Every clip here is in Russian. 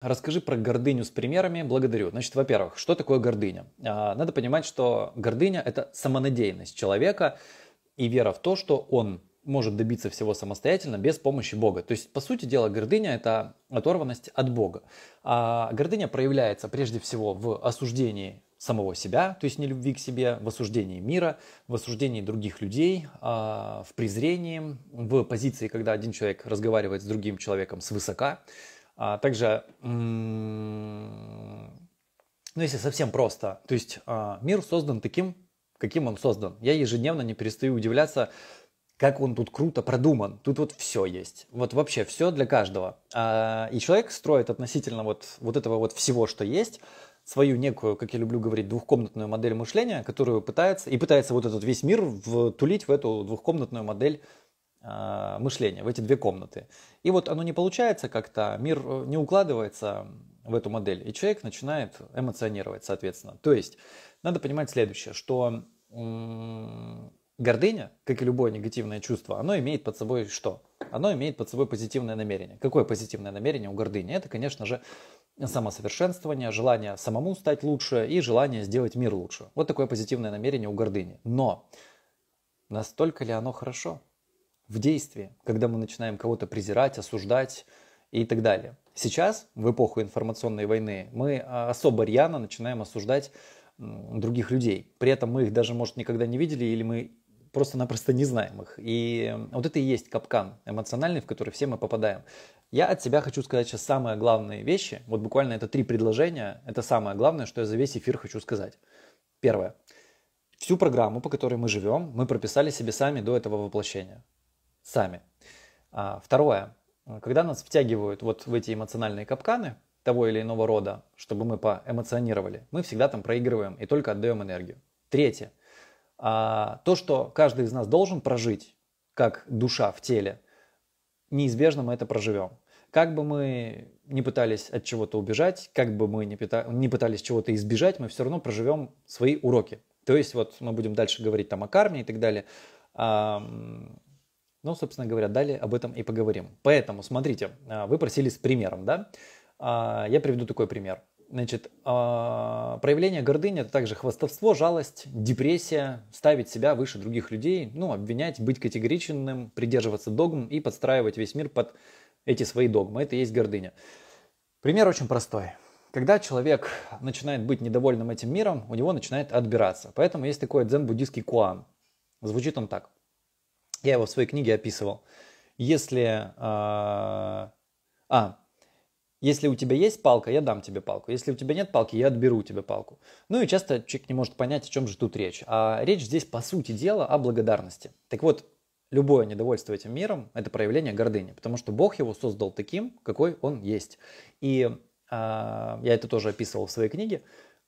Расскажи про гордыню с примерами. Благодарю. Значит, во-первых, что такое гордыня? А, надо понимать, что гордыня – это самонадеянность человека и вера в то, что он может добиться всего самостоятельно без помощи Бога. То есть, по сути дела, гордыня – это оторванность от Бога. А гордыня проявляется прежде всего в осуждении самого себя, то есть нелюбви к себе, в осуждении мира, в осуждении других людей, а, в презрении, в позиции, когда один человек разговаривает с другим человеком свысока, высока а также, ну если совсем просто, то есть а, мир создан таким, каким он создан. Я ежедневно не перестаю удивляться, как он тут круто продуман. Тут вот все есть. Вот вообще все для каждого. А, и человек строит относительно вот, вот этого вот всего, что есть, свою некую, как я люблю говорить, двухкомнатную модель мышления, которую пытается, и пытается вот этот весь мир втулить в эту двухкомнатную модель а, мышления, в эти две комнаты. И вот оно не получается как-то, мир э, не укладывается в эту модель, и человек начинает эмоционировать, соответственно. То есть надо понимать следующее, что гордыня, как и любое негативное чувство, оно имеет под собой что? Оно имеет под собой позитивное намерение. Какое позитивное намерение у гордыни? Это, конечно же, самосовершенствование, желание самому стать лучше и желание сделать мир лучше. Вот такое позитивное намерение у гордыни. Но настолько ли оно хорошо? в действии, когда мы начинаем кого-то презирать, осуждать и так далее. Сейчас, в эпоху информационной войны, мы а, особо рьяно начинаем осуждать других людей. При этом мы их даже, может, никогда не видели или мы просто-напросто не знаем их. И вот это и есть капкан эмоциональный, в который все мы попадаем. Я от себя хочу сказать сейчас самые главные вещи. Вот буквально это три предложения. Это самое главное, что я за весь эфир хочу сказать. Первое. Всю программу, по которой мы живем, мы прописали себе сами до этого воплощения сами. А, второе. Когда нас втягивают вот в эти эмоциональные капканы того или иного рода, чтобы мы поэмоционировали, мы всегда там проигрываем и только отдаем энергию. Третье. А, то, что каждый из нас должен прожить, как душа в теле, неизбежно мы это проживем. Как бы мы не пытались от чего-то убежать, как бы мы не, пита... не пытались чего-то избежать, мы все равно проживем свои уроки. То есть вот мы будем дальше говорить там о карме и так далее. А, ну, собственно говоря, далее об этом и поговорим. Поэтому, смотрите, а, вы просили с примером, да? А, я приведу такой пример. Значит, а, проявление гордыни – это также хвастовство, жалость, депрессия, ставить себя выше других людей, ну, обвинять, быть категоричным, придерживаться догм и подстраивать весь мир под эти свои догмы. Это и есть гордыня. Пример очень простой. Когда человек начинает быть недовольным этим миром, у него начинает отбираться. Поэтому есть такой дзен-буддийский куан. Звучит он так. Я его в своей книге описывал. Если... А, а, если у тебя есть палка, я дам тебе палку. Если у тебя нет палки, я отберу у тебя палку. Ну и часто человек не может понять, о чем же тут речь. А речь здесь, по сути дела, о благодарности. Так вот, любое недовольство этим миром – это проявление гордыни, потому что Бог его создал таким, какой он есть. И а, я это тоже описывал в своей книге,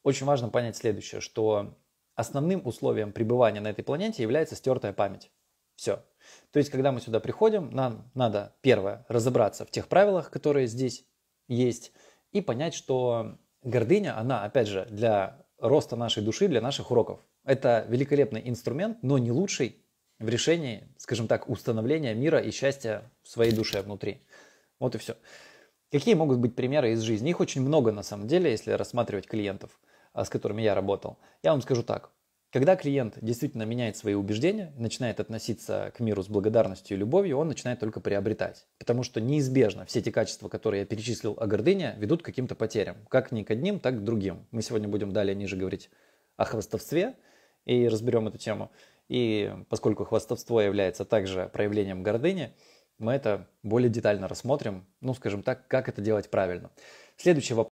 очень важно понять следующее, что основным условием пребывания на этой планете является стертая память. Все. То есть, когда мы сюда приходим, нам надо, первое, разобраться в тех правилах, которые здесь есть, и понять, что гордыня, она, опять же, для роста нашей души, для наших уроков. Это великолепный инструмент, но не лучший в решении, скажем так, установления мира и счастья в своей душе внутри. Вот и все. Какие могут быть примеры из жизни? Их очень много на самом деле, если рассматривать клиентов, а, с которыми я работал. Я вам скажу так. Когда клиент действительно меняет свои убеждения, начинает относиться к миру с благодарностью и любовью, он начинает только приобретать. Потому что неизбежно все те качества, которые я перечислил о а гордыне, ведут к каким-то потерям. Как ни к одним, так и к другим. Мы сегодня будем далее ниже говорить о хвастовстве и разберем эту тему. И поскольку хвастовство является также проявлением гордыни, мы это более детально рассмотрим, ну, скажем так, как это делать правильно. Следующий вопрос.